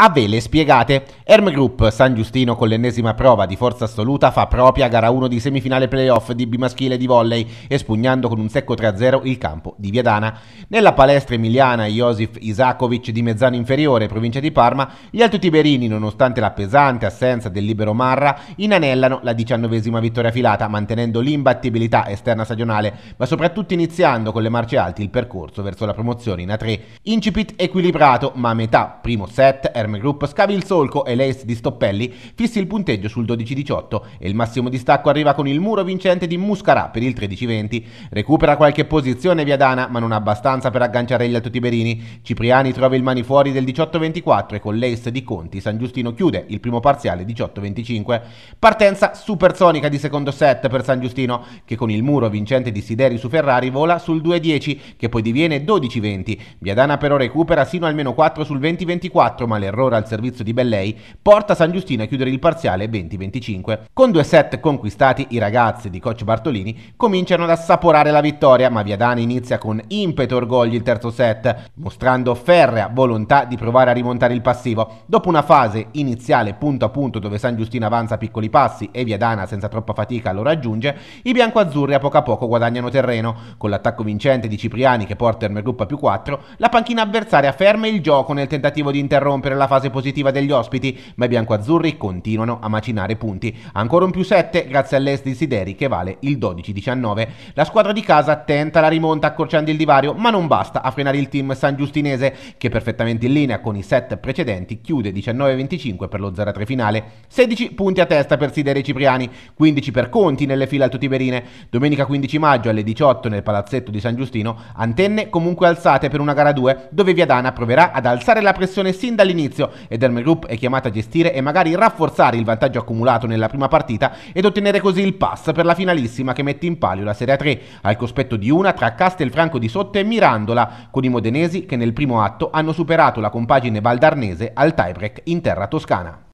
A vele spiegate, Erm Group San Giustino con l'ennesima prova di forza assoluta fa propria gara 1 di semifinale playoff di B maschile di volley, espugnando con un secco 3-0 il campo di Viadana. Nella palestra emiliana Josif Isakovic di Mezzano Inferiore, provincia di Parma, gli altotiberini, nonostante la pesante assenza del libero Marra, inanellano la diciannovesima vittoria filata, mantenendo l'imbattibilità esterna stagionale, ma soprattutto iniziando con le marce alti il percorso verso la promozione in A3. Incipit equilibrato, ma a metà primo set Erm Terme Group scavi il solco e l'Ace di Stoppelli fissi il punteggio sul 12-18 e il massimo distacco arriva con il muro vincente di Muscarà per il 13-20. Recupera qualche posizione Viadana, ma non abbastanza per agganciare gli Tiberini. Cipriani trova il mani fuori del 18-24 e con l'Ace di Conti San Giustino chiude il primo parziale 18-25. Partenza supersonica di secondo set per San Giustino, che con il muro vincente di Sideri su Ferrari vola sul 2-10, che poi diviene 12-20. Viadana però recupera sino almeno 4 sul 20-24, ma l'errore errore al servizio di Bellei, porta San Giustino a chiudere il parziale 20-25. Con due set conquistati, i ragazzi di coach Bartolini cominciano ad assaporare la vittoria, ma Viadana inizia con impeto e orgoglio il terzo set, mostrando ferrea volontà di provare a rimontare il passivo. Dopo una fase iniziale punto a punto dove San Giustino avanza a piccoli passi e Viadana senza troppa fatica lo raggiunge, i biancoazzurri a poco a poco guadagnano terreno. Con l'attacco vincente di Cipriani che porta Ermergruppa più 4, la panchina avversaria ferma il gioco nel tentativo di interrompere la fase positiva degli ospiti, ma i biancoazzurri continuano a macinare punti. Ancora un più 7 grazie all'est di Sideri che vale il 12-19. La squadra di casa tenta la rimonta accorciando il divario, ma non basta a frenare il team San Giustinese, che perfettamente in linea con i set precedenti chiude 19-25 per lo 0-3 finale. 16 punti a testa per Sideri e Cipriani, 15 per Conti nelle file alto tiberine. Domenica 15 maggio alle 18 nel palazzetto di San Giustino, antenne comunque alzate per una gara 2 dove Viadana proverà ad alzare la pressione sin dall'inizio servizio ed Elmer Group è chiamata a gestire e magari rafforzare il vantaggio accumulato nella prima partita ed ottenere così il pass per la finalissima che mette in palio la Serie 3 al cospetto di una tra Castelfranco di Sotte e Mirandola con i modenesi che nel primo atto hanno superato la compagine valdarnese al tiebreak in terra toscana.